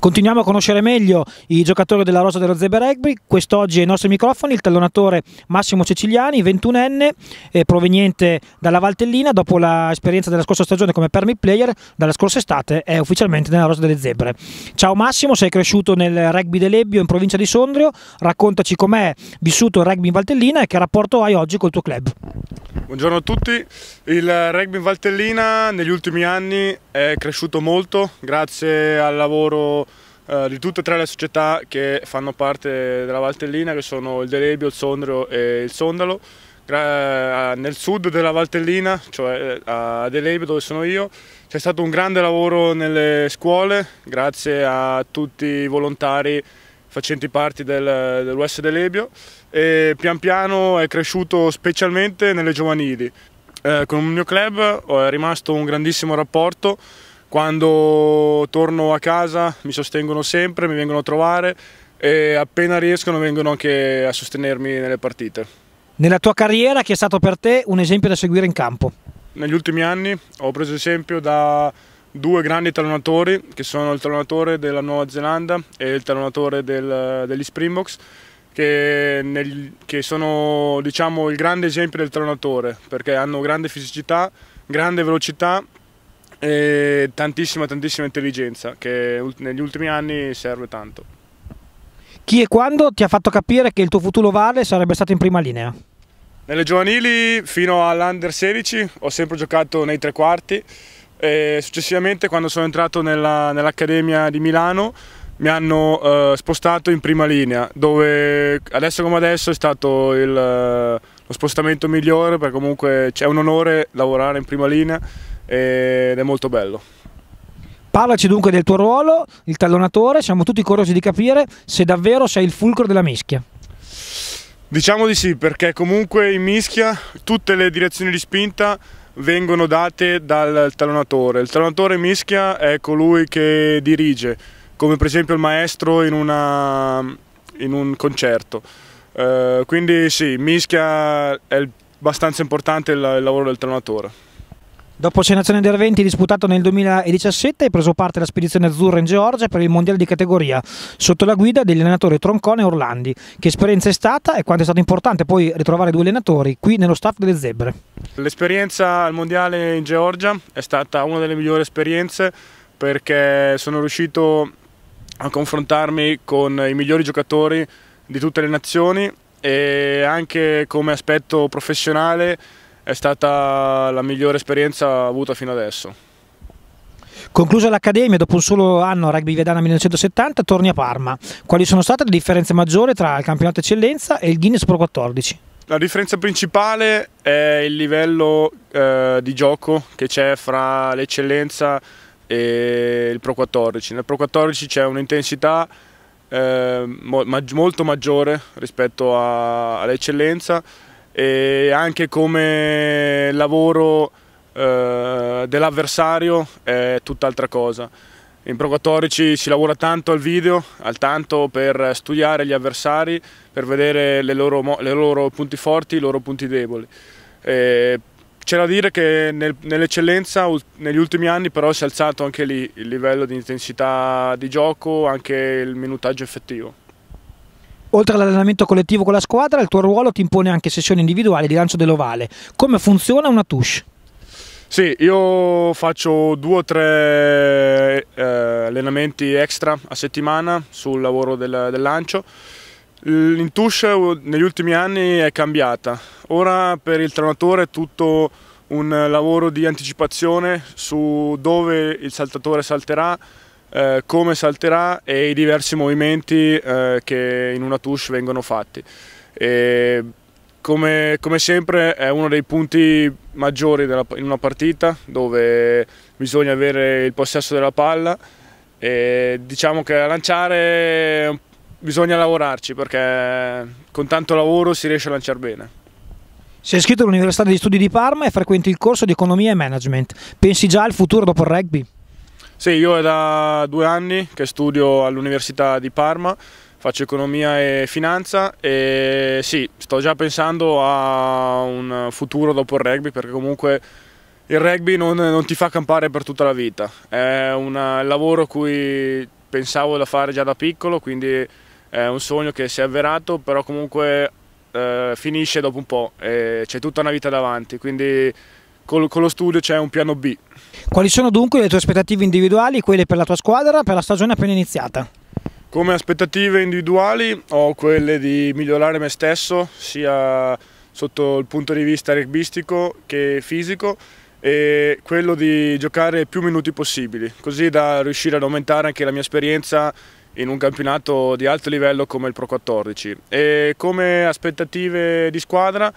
Continuiamo a conoscere meglio i giocatori della Rosa dello Zebra Rugby, quest'oggi ai nostri microfoni il tallonatore Massimo Ceciliani, 21enne, eh, proveniente dalla Valtellina, dopo l'esperienza della scorsa stagione come permit player, dalla scorsa estate è ufficialmente nella Rosa delle Zebre. Ciao Massimo, sei cresciuto nel rugby dell'Ebbio in provincia di Sondrio, raccontaci com'è vissuto il rugby in Valtellina e che rapporto hai oggi col tuo club. Buongiorno a tutti, il rugby in Valtellina negli ultimi anni è cresciuto molto grazie al lavoro eh, di tutte e tre le società che fanno parte della Valtellina che sono il Delebio, il Sondrio e il Sondalo. Gra eh, nel sud della Valtellina, cioè eh, a Delebio dove sono io, c'è stato un grande lavoro nelle scuole grazie a tutti i volontari facenti parte del, dell'US Delebio e pian piano è cresciuto specialmente nelle giovanili. Eh, con il mio club è rimasto un grandissimo rapporto, quando torno a casa mi sostengono sempre, mi vengono a trovare e appena riescono vengono anche a sostenermi nelle partite. Nella tua carriera chi è stato per te un esempio da seguire in campo? Negli ultimi anni ho preso esempio da due grandi talonatori che sono il talonatore della Nuova Zelanda e il talonatore del, degli Springboks che, nel, che sono diciamo, il grande esempio del talonatore perché hanno grande fisicità, grande velocità e tantissima tantissima intelligenza che negli ultimi anni serve tanto. Chi e quando ti ha fatto capire che il tuo futuro vale sarebbe stato in prima linea? Nelle giovanili fino all'under 16 ho sempre giocato nei tre quarti e successivamente quando sono entrato nell'Accademia nell di Milano mi hanno eh, spostato in prima linea, dove adesso come adesso è stato il, eh, lo spostamento migliore, perché comunque c'è un onore lavorare in prima linea ed è molto bello. Parlaci dunque del tuo ruolo, il tallonatore, siamo tutti curiosi di capire se davvero sei il fulcro della mischia. Diciamo di sì, perché comunque in mischia tutte le direzioni di spinta vengono date dal talonatore. Il talonatore mischia è colui che dirige, come per esempio il maestro in, una, in un concerto. Eh, quindi sì, mischia è abbastanza importante il, il lavoro del talonatore. Dopo Senazione Under 20 disputato nel 2017 hai preso parte alla spedizione azzurra in Georgia per il mondiale di categoria sotto la guida dell'allenatore Troncone e Orlandi. Che esperienza è stata e quanto è stato importante poi ritrovare due allenatori qui nello staff delle Zebre? L'esperienza al mondiale in Georgia è stata una delle migliori esperienze perché sono riuscito a confrontarmi con i migliori giocatori di tutte le nazioni e anche come aspetto professionale è stata la migliore esperienza avuta fino adesso. Conclusa l'Accademia, dopo un solo anno a Rugby Vedana 1970, torni a Parma. Quali sono state le differenze maggiori tra il campionato eccellenza e il Guinness Pro 14? La differenza principale è il livello eh, di gioco che c'è fra l'eccellenza e il Pro 14. Nel Pro 14 c'è un'intensità eh, molto maggiore rispetto all'eccellenza e anche come lavoro eh, dell'avversario è tutt'altra cosa. In Pro 14 si lavora tanto al video, al tanto per studiare gli avversari, per vedere i loro, loro, punti forti, i loro punti deboli. E c'è da dire che nel, nell'eccellenza negli ultimi anni però si è alzato anche lì il livello di intensità di gioco, anche il minutaggio effettivo. Oltre all'allenamento collettivo con la squadra, il tuo ruolo ti impone anche sessioni individuali di lancio dell'ovale. Come funziona una touche? Sì, io faccio due o tre eh, allenamenti extra a settimana sul lavoro del, del lancio. L'intouche negli ultimi anni è cambiata, ora per il trenatore è tutto un lavoro di anticipazione su dove il saltatore salterà, eh, come salterà e i diversi movimenti eh, che in una touche vengono fatti. Come, come, sempre è uno dei punti maggiori della, in una partita dove bisogna avere il possesso della palla e diciamo che a lanciare bisogna lavorarci perché con tanto lavoro si riesce a lanciare bene. Sei iscritto all'Università degli Studi di Parma e frequenti il corso di Economia e Management. Pensi già al futuro dopo il rugby? Sì, io è da due anni che studio all'Università di Parma, faccio economia e finanza e sì, sto già pensando a un futuro dopo il rugby perché comunque il rugby non, non ti fa campare per tutta la vita, è un lavoro cui pensavo da fare già da piccolo, quindi è un sogno che si è avverato, però comunque eh, finisce dopo un po', e c'è tutta una vita davanti, quindi con, con lo studio c'è un piano B. Quali sono dunque le tue aspettative individuali, quelle per la tua squadra, per la stagione appena iniziata? Come aspettative individuali ho quelle di migliorare me stesso, sia sotto il punto di vista rugbyistico che fisico, e quello di giocare più minuti possibili, così da riuscire ad aumentare anche la mia esperienza in un campionato di alto livello come il Pro 14. E come aspettative di squadra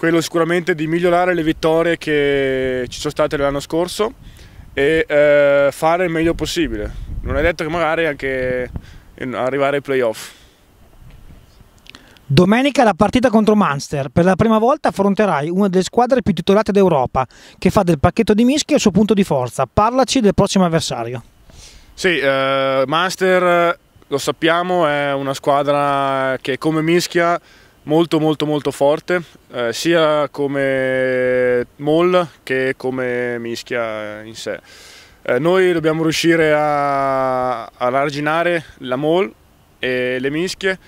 quello sicuramente di migliorare le vittorie che ci sono state l'anno scorso e eh, fare il meglio possibile. Non è detto che magari anche eh, arrivare ai playoff. Domenica la partita contro Munster. Per la prima volta affronterai una delle squadre più titolate d'Europa, che fa del pacchetto di Mischia il suo punto di forza. Parlaci del prossimo avversario. Sì, eh, Munster lo sappiamo, è una squadra che come Mischia molto molto molto forte eh, sia come mall che come mischia in sé. Eh, noi dobbiamo riuscire a, a larginare la mall e le mischie.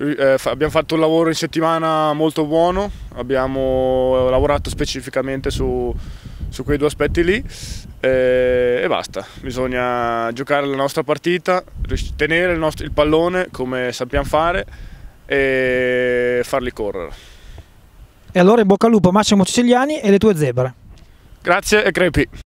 Eh, abbiamo fatto un lavoro in settimana molto buono, abbiamo lavorato specificamente su, su quei due aspetti lì eh, e basta, bisogna giocare la nostra partita, tenere il, nostro, il pallone come sappiamo fare e farli correre. E allora in bocca al lupo Massimo Siciliani e le tue zebre. Grazie e crepi.